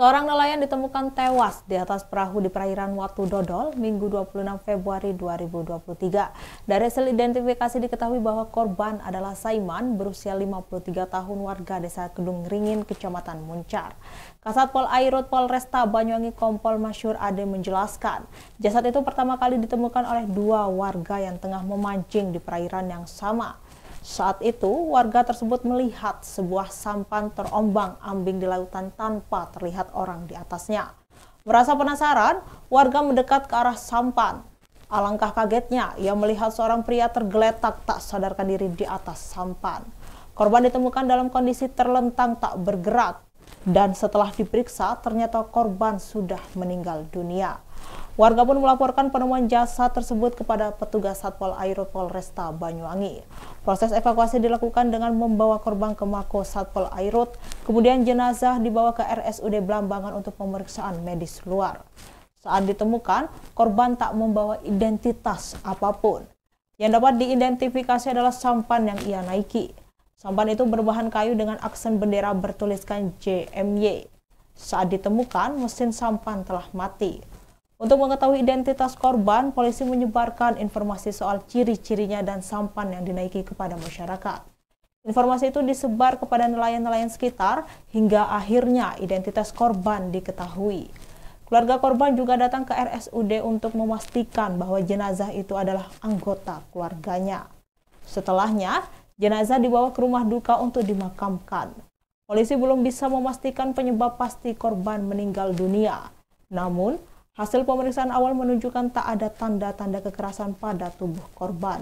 Seorang nelayan ditemukan tewas di atas perahu di perairan Watu Dodol Minggu 26 Februari 2023. Dari hasil identifikasi diketahui bahwa korban adalah Saiman berusia 53 tahun warga Desa Kedung Ringin, Kecamatan Muncar. Kasat Pol Airut Polresta Banyuwangi Kompol Masyur Ade menjelaskan, jasad itu pertama kali ditemukan oleh dua warga yang tengah memancing di perairan yang sama. Saat itu, warga tersebut melihat sebuah sampan terombang-ambing di lautan tanpa terlihat orang di atasnya. Merasa penasaran, warga mendekat ke arah sampan. Alangkah kagetnya, ia melihat seorang pria tergeletak tak sadarkan diri di atas sampan. Korban ditemukan dalam kondisi terlentang tak bergerak dan setelah diperiksa ternyata korban sudah meninggal dunia. Warga pun melaporkan penemuan jasa tersebut kepada petugas Satpol Air Polresta Banyuwangi. Proses evakuasi dilakukan dengan membawa korban ke Mako Satpol Airut, kemudian jenazah dibawa ke RSUD Blambangan untuk pemeriksaan medis luar. Saat ditemukan, korban tak membawa identitas apapun. Yang dapat diidentifikasi adalah sampan yang ia naiki. Sampan itu berbahan kayu dengan aksen bendera bertuliskan JMY. Saat ditemukan, mesin sampan telah mati. Untuk mengetahui identitas korban, polisi menyebarkan informasi soal ciri-cirinya dan sampan yang dinaiki kepada masyarakat. Informasi itu disebar kepada nelayan-nelayan sekitar hingga akhirnya identitas korban diketahui. Keluarga korban juga datang ke RSUD untuk memastikan bahwa jenazah itu adalah anggota keluarganya. Setelahnya, jenazah dibawa ke rumah duka untuk dimakamkan. Polisi belum bisa memastikan penyebab pasti korban meninggal dunia. Namun, Hasil pemeriksaan awal menunjukkan tak ada tanda-tanda kekerasan pada tubuh korban.